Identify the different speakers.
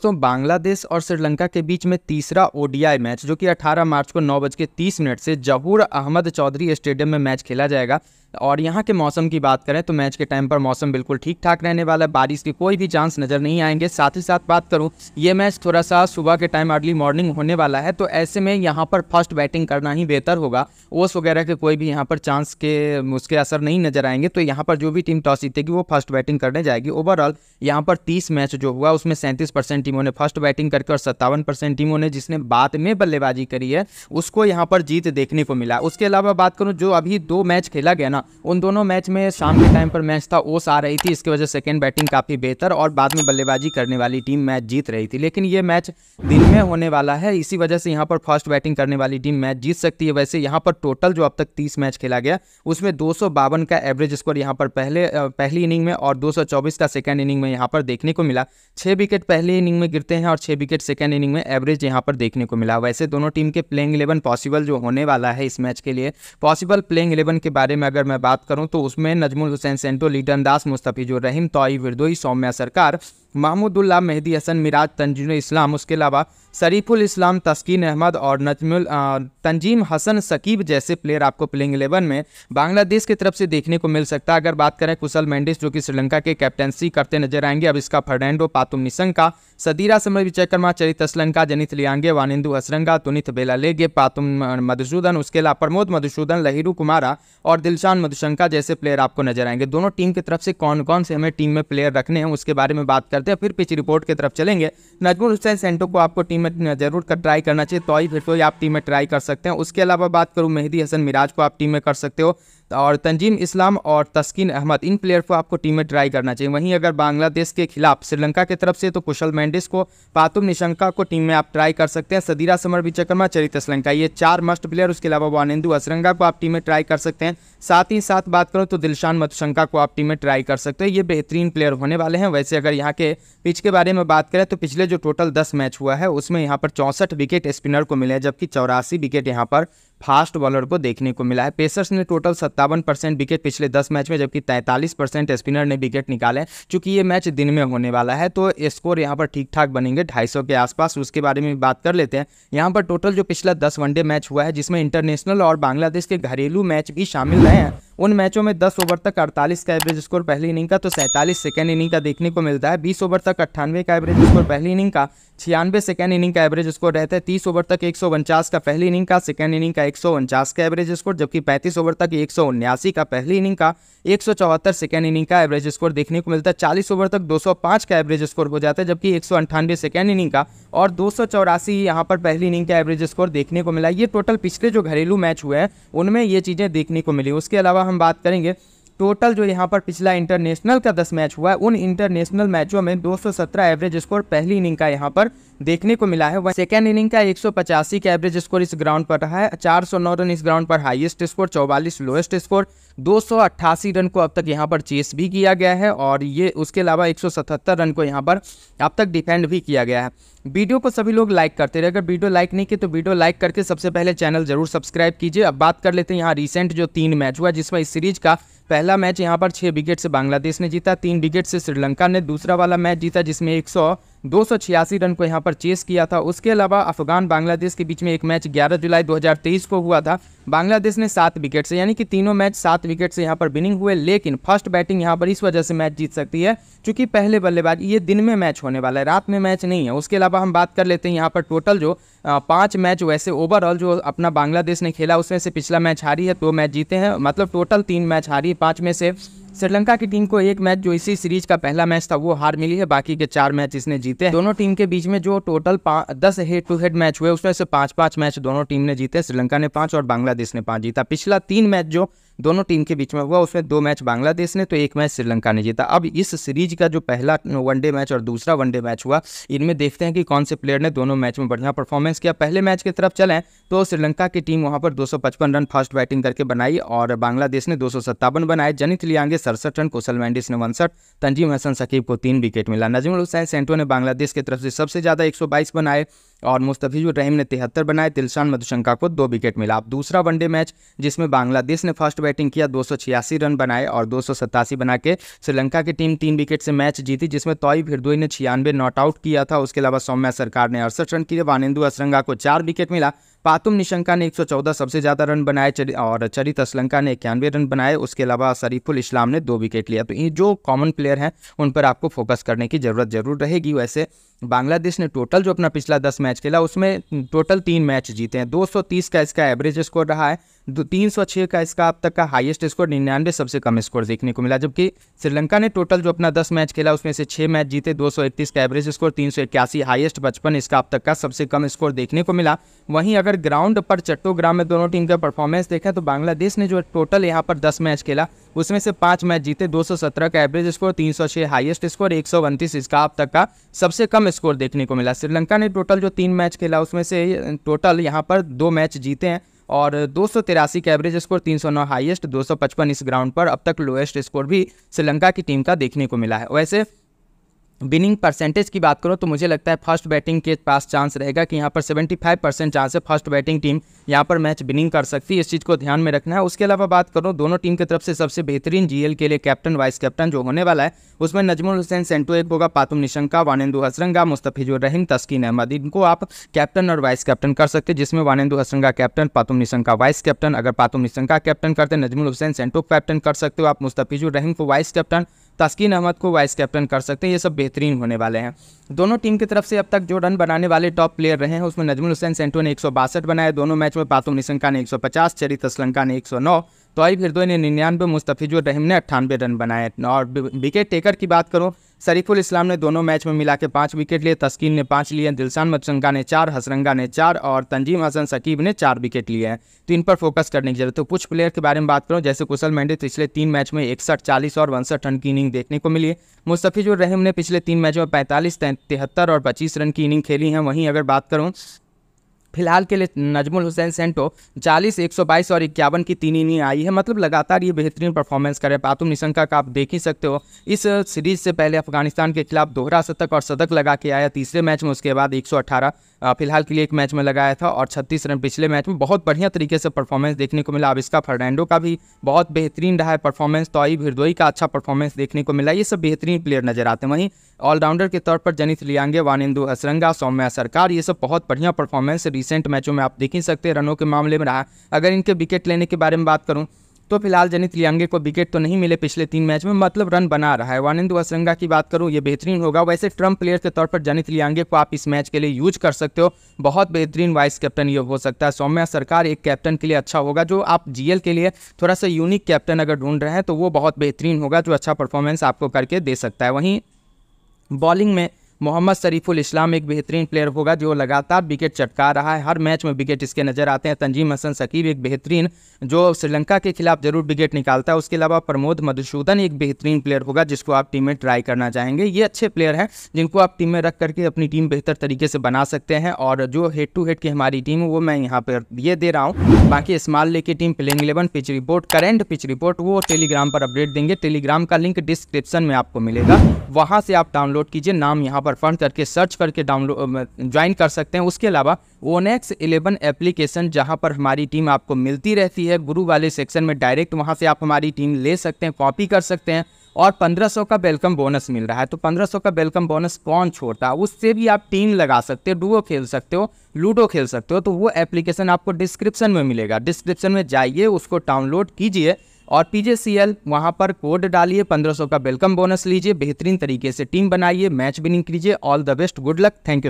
Speaker 1: दोस्तों बांग्लादेश और श्रीलंका के बीच में तीसरा ओडीआई मैच जो कि 18 मार्च को नौ बज के तीस मिनट से जहूर अहमद चौधरी स्टेडियम में मैच खेला जाएगा और यहाँ के मौसम की बात करें तो मैच के टाइम पर मौसम बिल्कुल ठीक ठाक रहने वाला है बारिश के कोई भी चांस नज़र नहीं आएंगे साथ ही साथ बात करूँ ये मैच थोड़ा सा सुबह के टाइम अर्ली मॉर्निंग होने वाला है तो ऐसे में यहाँ पर फर्स्ट बैटिंग करना ही बेहतर होगा ओस वगैरह के कोई भी यहाँ पर चांस के उसके असर नहीं नज़र आएंगे तो यहाँ पर जो भी टीम टॉस जीतेगी वो फर्स्ट बैटिंग करने जाएगी ओवरऑल यहाँ पर तीस मैच जो हुआ उसमें सैंतीस परसेंट टीमों ने फर्स्ट बैटिंग करके और सत्तावन परसेंट टीमों ने जिसने बाद में बल्लेबाजी करी है उसको यहाँ पर जीत देखने को मिला उसके अलावा बात करूँ जो अभी दो मैच खेला गया ना ना उन दोनों मैच में शाम के टाइम पर मैच था ओस आ रही थी इसकी वजह से सेकेंड बैटिंग काफ़ी बेहतर और बाद में बल्लेबाजी करने वाली टीम मैच जीत रही थी लेकिन ये मैच दिन में होने वाला है इसी वजह से यहाँ पर फर्स्ट बैटिंग करने वाली टीम मैच जीत सकती है वैसे यहाँ पर टोटल जो अब तक तीस मैच खेला गया उसमें दो का एवरेज स्कोर यहाँ पर पहले पहली इनिंग में और दो का सेकेंड इनिंग में यहाँ पर देखने को मिला छः विकेट पहले इनिंग में गिरते हैं और छः विकेट सेकेंड इनिंग में एवरेज यहाँ पर देखने को मिला वैसे दोनों टीम के प्लेइंग इलेवन पॉसिबल जो होने वाला है इस मैच के लिए पॉसिबल प्लेइंग इलेवन के बारे में अगर मैं बात करूँ तो उसमें नजमुल हुसैन सेंटो लीटन दास जो रहीम तोई विरदोई सौम्या सरकार महमूदुल्ला मेहदी हसन मिराज तंजीन इस्लाम उसके अलावा शरीफुल इस्लाम तस्कीन अहमद और नजमुल तंजीम हसन सकीब जैसे प्लेयर आपको प्लेइंग एलेवन में बांग्लादेश की तरफ से देखने को मिल सकता है अगर बात करें कुशल मैंडिस जो कि श्रीलंका के कैप्टनसी करते नजर आएंगे अब इसका फर्नैंडो पातुम निशंका सदीरा समर विचकर्मा चरित असलंका जनित लियांगे वानिंदु असरंगा तुनित बेलालेगे पातुम मधुसूदन उसके अलावा प्रमोद मधुसूदन लहिरू कुमारा और दिलशान मधुशंका जैसे प्लेयर आपको नजर आएंगे दोनों टीम की तरफ से कौन कौन से हमें टीम में प्लेयर रखने हैं उसके बारे में बात करते हैं फिर पिच रिपोर्ट की तरफ चलेंगे नजमुल हुसैन सेंटो को आपको टीम टीम में जरूर कर ट्राई करना चाहिए तो ही फिर तो आप टीम में ट्राई कर सकते हैं उसके अलावा बात करूँ मेहदी हसन मिराज को आप टीम में कर सकते हो और तंजीम इस्लाम और तस्किन अहमद इन प्लेयर को आपको टीम में ट्राई करना चाहिए वहीं अगर बांग्लादेश के खिलाफ श्रीलंका की तरफ से तो कुशल मैंडिस को पातुम निशंका को टीम में आप ट्राई कर सकते हैं सदीरा समर विचकर्मा चरित श्रीलंका ये चार मस्ट प्लेयर उसके अलावा वानेंदु असरंगा को आप टीम में ट्राई कर सकते हैं साथ ही साथ बात करूँ तो दिलशान मधुशंका को आप टीम में ट्राई कर सकते हैं ये बेहतरीन प्लेयर होने वाले हैं वैसे अगर यहाँ के पिच के बारे में बात करें तो पिछले जो टोटल दस मैच हुआ है उसमें यहाँ पर चौंसठ विकेट स्पिनर को मिले हैं जबकि चौरासी विकेट यहाँ पर फास्ट बॉलर को देखने को मिला है पेसर्स ने टोटल सत्तावन परसेंट विकेट पिछले दस मैच में जबकि तैंतालीस परसेंट स्पिनर ने विकेट निकाले चूंकि ये मैच दिन में होने वाला है तो स्कोर यहाँ पर ठीक ठाक बनेंगे ढाई के आसपास उसके बारे में बात कर लेते हैं यहाँ पर टोटल जो पिछला दस वनडे मैच हुआ है जिसमें इंटरनेशनल और बांग्लादेश के घरेलू मैच भी शामिल रहे हैं उन मैचों में दस ओवर तक अड़तालीस का एवरेज स्कोर पहली इनिंग का तो सैंतालीस सेकेंड इनिंग का देखने को मिलता है बीस ओवर तक अट्ठानवे का एवरेज स्कोर पहली इनिंग का छियानवे सेकेंड इनिंग का एवरेज स्कोर रहता है तीस ओवर तक एक का पहली इनिंग का सेकेंड इनिंग का एक का एवरेज स्कोर जबकि पैंतीस ओवर तक एक का पहली इनिंग का एक सेकेंड इनिंग का एवरेज स्कोर देखने को मिलता है चालीस ओवर तक दो का एवरेज स्कोर हो जाता है जबकि एक सेकेंड इनिंग का और दो सौ यहाँ पर पहली इनिंग का एवरेज स्कोर देखने को मिला ये टोटल पिछले जो घरेलू मैच हुए हैं उनमें ये चीज़ें देखने को मिली उसके अलावा हम बात करेंगे टोटल जो यहाँ पर पिछला इंटरनेशनल का दस मैच हुआ है उन इंटरनेशनल मैचों में 217 एवरेज स्कोर पहली इनिंग का यहाँ पर देखने को मिला है वह सेकेंड इनिंग का एक का एवरेज स्कोर इस ग्राउंड पर रहा है 409 रन इस ग्राउंड पर highest score 44 lowest score 288 run को अब तक यहाँ पर चेस भी किया गया है और ये उसके अलावा एक रन को यहाँ पर अब तक डिफेंड भी किया गया है वीडियो को सभी लोग लाइक करते रहे अगर वीडियो लाइक नहीं किए तो वीडियो लाइक करके सबसे पहले चैनल जरूर सब्सक्राइब कीजिए अब बात कर लेते हैं यहाँ रिसेंट जो तीन मैच हुआ जिसमें इस सीरीज का पहला मैच यहाँ पर छः विकेट से बांग्लादेश ने जीता तीन विकेट से श्रीलंका ने दूसरा वाला मैच जीता जिसमें एक सौ दो सौ छियासी रन को यहाँ पर चेस किया था उसके अलावा अफगान बांग्लादेश के बीच में एक मैच 11 जुलाई 2023 को हुआ था बांग्लादेश ने सात विकेट से यानी कि तीनों मैच सात विकेट से यहाँ पर विनिंग हुए लेकिन फर्स्ट बैटिंग यहाँ पर इस वजह से मैच जीत सकती है चूंकि पहले बल्लेबाज ये दिन में मैच होने वाला है रात में मैच नहीं है उसके अलावा हम बात कर लेते हैं यहाँ पर टोटल जो पांच मैच वैसे ओवरऑल जो अपना बांग्लादेश ने खेला उसमें से पिछला मैच हारी है दो तो मैच जीते हैं मतलब टोटल तीन मैच हारी है पाँच में से श्रीलंका की टीम को एक मैच जो इसी सीरीज का पहला मैच था वो हार मिली है बाकी के चार मैच इसने जीते हैं दोनों टीम के बीच में जो टोटल दस हेड टू हेड मैच हुए उसमें से पांच पांच मैच दोनों टीम ने जीते श्रीलंका ने पांच और बांग्लादेश बांग्लादेश ने पाँच जीता पिछला तीन मैच जो दोनों टीम के बीच में हुआ उसमें दो मैच बांग्लादेश ने तो एक मैच श्रीलंका ने जीता अब इस सीरीज का जो पहला वनडे मैच और दूसरा वनडे मैच हुआ इनमें देखते हैं कि कौन से प्लेयर ने दोनों मैच में बढ़िया परफॉर्मेंस किया पहले मैच की तरफ चलें तो श्रीलंका की टीम वहाँ पर दो रन फास्ट बैटिंग करके बनाई और बांग्लादेश ने दो बनाए जनित लियांगे सड़सठ रन कोसल मैंडिस ने उनसठ तंजीम हसन सकीब को तीन विकेट मिला नजमुल हुसैन सेंटो ने बांग्लादेश की तरफ से सबसे ज़्यादा एक बनाए और मुस्तफिजुर रहीम ने तिहत्तर बनाए तिलशान मधुशंका को दो विकेट मिला अब दूसरा वनडे मैच जिसमें बांग्लादेश ने फास्ट बैटिंग किया दो रन बनाए और दो बना के श्रीलंका की टीम तीन विकेट से मैच जीती जिसमें तोई फिरदोई ने छियानवे नॉट आउट किया था उसके अलावा सौम्या सरकार ने अड़सठ रन किए वानेंदु असरंगा को चार विकेट मिला पातुम निशंका ने 114 सबसे ज़्यादा रन बनाए चरि, और चरित असलंका ने इक्यानवे रन बनाए उसके अलावा शरीफुल इस्लाम ने दो विकेट लिया तो ये जो कॉमन प्लेयर हैं उन पर आपको फोकस करने की ज़रूरत जरूर रहेगी वैसे बांग्लादेश ने टोटल जो अपना पिछला 10 मैच खेला उसमें टोटल तीन मैच जीते हैं 230 का इसका एवरेज स्कोर रहा है तीन सौ छः का इसका अब तक का हाईएस्ट स्कोर निन्यानवे सबसे कम स्कोर देखने को मिला जबकि श्रीलंका ने टोटल जो अपना दस मैच खेला उसमें से छः मैच जीते दो सौ इकतीस का एवरेज स्कोर तीन सौ इक्यासी हाइएस्ट बचपन इसका अब तक का सबसे कम स्कोर देखने को मिला वहीं अगर ग्राउंड पर चट्टोग्राम में दोनों टीम का परफॉर्मेंस देखें तो बांग्लादेश ने जो टोटल यहाँ पर दस मैच खेला उसमें से पाँच मैच जीते दो का एवरेज स्कोर तीन हाईएस्ट स्कोर एक इसका अब तक का सबसे कम स्कोर देखने को मिला श्रीलंका ने टोटल जो तीन मैच खेला उसमें से टोटल यहाँ पर दो मैच जीते हैं और दो का एवरेज स्कोर 309 हाईएस्ट दो इस ग्राउंड पर अब तक लोएस्ट स्कोर भी श्रीलंका की टीम का देखने को मिला है वैसे विनिंग परसेंटेज की बात करूँ तो मुझे लगता है फर्स्ट बैटिंग के पास चांस रहेगा कि यहाँ पर 75 परसेंट चांस है फर्स्ट बैटिंग टीम यहाँ पर मैच विनिंग कर सकती है इस चीज़ को ध्यान में रखना है उसके अलावा बात करूँ दोनों टीम की तरफ से सबसे बेहतरीन जीएल के लिए कैप्टन वाइस कैप्टन जो होने वाला है उसमें नजमुल हुसैन सेंटो एक होगा पातुम निशंका वानंदु हसरंगा मुस्तफ़िजुर रहीम तस्कीन अहमद इनको आप कैप्टन और वाइस कैप्टन कर सकते हैं जिसमें Wanindu Hasaranga captain Pathum Nissanka vice captain अगर पातुम निशंका कैप्टन करते नजमुल हुसैन सेंटो कैप्टन कर सकते हो आप मुस्तफ़िजुर रहीम को वाइस कैप्टन तस्किन अहमद को वाइस कैप्टन कर सकते हैं ये सब बेहतरीन होने वाले हैं दोनों टीम की तरफ से अब तक जो रन बनाने वाले टॉप प्लेयर रहे हैं उसमें नजमुल हुसैन सेंटो ने एक बनाया दोनों मैच में पातुम निशंका ने एक पचास चरित असलंका ने एक तो आई दो तो ने निन्यानवे मुस्तफ़िजुर रहीम ने अट्ठानवे रन बनाए और विकेट टेकर की बात करो शरीफुल इस्लाम ने दोनों मैच में मिला के पाँच विकेट लिए तस्कीन ने पाँच लिए दिलशान मचंगा ने चार हसरंगा ने चार और तंजीम हसन सकीब ने चार विकेट लिए हैं तो इन पर फोकस करने की जरूरत है तो कुछ प्लेयर के बारे में बात करूँ जैसे कुशल मेंडित पिछले तीन मैच में इकसठ चालीस और उनसठ रन की इनिंग देखने को मिली मुस्तफ़िजुर रहीम ने पिछले तीन मैच में पैंतालीस तिहत्तर और पच्चीस रन की इनिंग खेली है वहीं अगर बात करूँ फिलहाल के लिए नजमुल हुसैन सेंटो 40, 122 और इक्यावन की तीन इनिंग आई है मतलब लगातार ये बेहतरीन परफॉर्मेंस करे पातुम निशंका का आप देख ही सकते हो इस सीरीज से पहले अफगानिस्तान के खिलाफ दोहरा शतक और शतक लगा के आया तीसरे मैच में उसके बाद 118 फिलहाल के लिए एक मैच में लगाया था और 36 रन पिछले मैच में बहुत बढ़िया तरीके से परफॉर्मेंस देखने को मिला अब इसका फर्नैंडो का भी बहुत बेहतरीन रहा है परफॉर्मेंस तोई भिरदोई का अच्छा परफॉर्मेंस देखने को मिला ये सब बेहतरीन प्लेयर नजर आते हैं वहीं ऑलराउंडर के तौर पर जनित लियांगे वानिंदु असरंगा सौम्या सरकार ये सब बहुत बढ़िया परफॉर्मेंस रिसेंट मैचों में आप देख ही सकते रनों के मामले में रहा अगर इनके विकेट लेने के बारे में बात करूँ तो फिलहाल जनित लियांगे को विकेट तो नहीं मिले पिछले तीन मैच में मतलब रन बना रहा है वानिंदु असरंगा की बात करूं ये बेहतरीन होगा वैसे ट्रम्प प्लेयर के तौर पर जनित लियांगे को आप इस मैच के लिए यूज कर सकते हो बहुत बेहतरीन वाइस कैप्टन ये हो सकता है सौम्या सरकार एक कैप्टन के लिए अच्छा होगा जो आप जी के लिए थोड़ा सा यूनिक कैप्टन अगर ढूंढ रहे हैं तो वो बहुत बेहतरीन होगा जो अच्छा परफॉर्मेंस आपको करके दे सकता है वहीं बॉलिंग में मोहम्मद शरीफुल इस्लाम एक बेहतरीन प्लेयर होगा जो लगातार विकेट चटका रहा है हर मैच में विकेट इसके नज़र आते हैं तंजीम हसन सकीब एक बेहतरीन जो श्रीलंका के खिलाफ जरूर विकेट निकालता है उसके अलावा प्रमोद मधुसूदन एक बेहतरीन प्लेयर होगा जिसको आप टीम में ट्राई करना चाहेंगे ये अच्छे प्लेयर हैं जिनको आप टीम में रख करके अपनी टीम बेहतर तरीके से बना सकते हैं और जो हेड टू हेड की हमारी टीम वो मैं यहाँ पर ये दे रहा हूँ बाकी स्मॉल की team playing eleven pitch report current pitch report वो टेलीग्राम पर अपडेट देंगे टेलीग्राम का लिंक डिस्क्रिप्शन में आपको मिलेगा वहाँ से आप डाउनलोड कीजिए नाम यहाँ पर परफॉर्म करके सर्च करके डाउनलोड ज्वाइन कर सकते हैं उसके अलावा ओनेक्स इलेवन एप्लीकेशन जहां पर हमारी टीम आपको मिलती रहती है गुरु वाले सेक्शन में डायरेक्ट वहां से आप हमारी टीम ले सकते हैं कॉपी कर सकते हैं और 1500 का वेलकम बोनस मिल रहा है तो 1500 का वेलकम बोनस कौन छोड़ता है उससे भी आप टीम लगा सकते हो डुओ खेल सकते हो लूडो खेल सकते हो तो वो एप्लीकेशन आपको डिस्क्रिप्शन में मिलेगा डिस्क्रिप्शन में जाइए उसको डाउनलोड कीजिए और पीजेसीएल वहाँ पर कोड डालिए 1500 का वेलकम बोनस लीजिए बेहतरीन तरीके से टीम बनाइए मैच विनिंग कीजिए all the best good luck thank you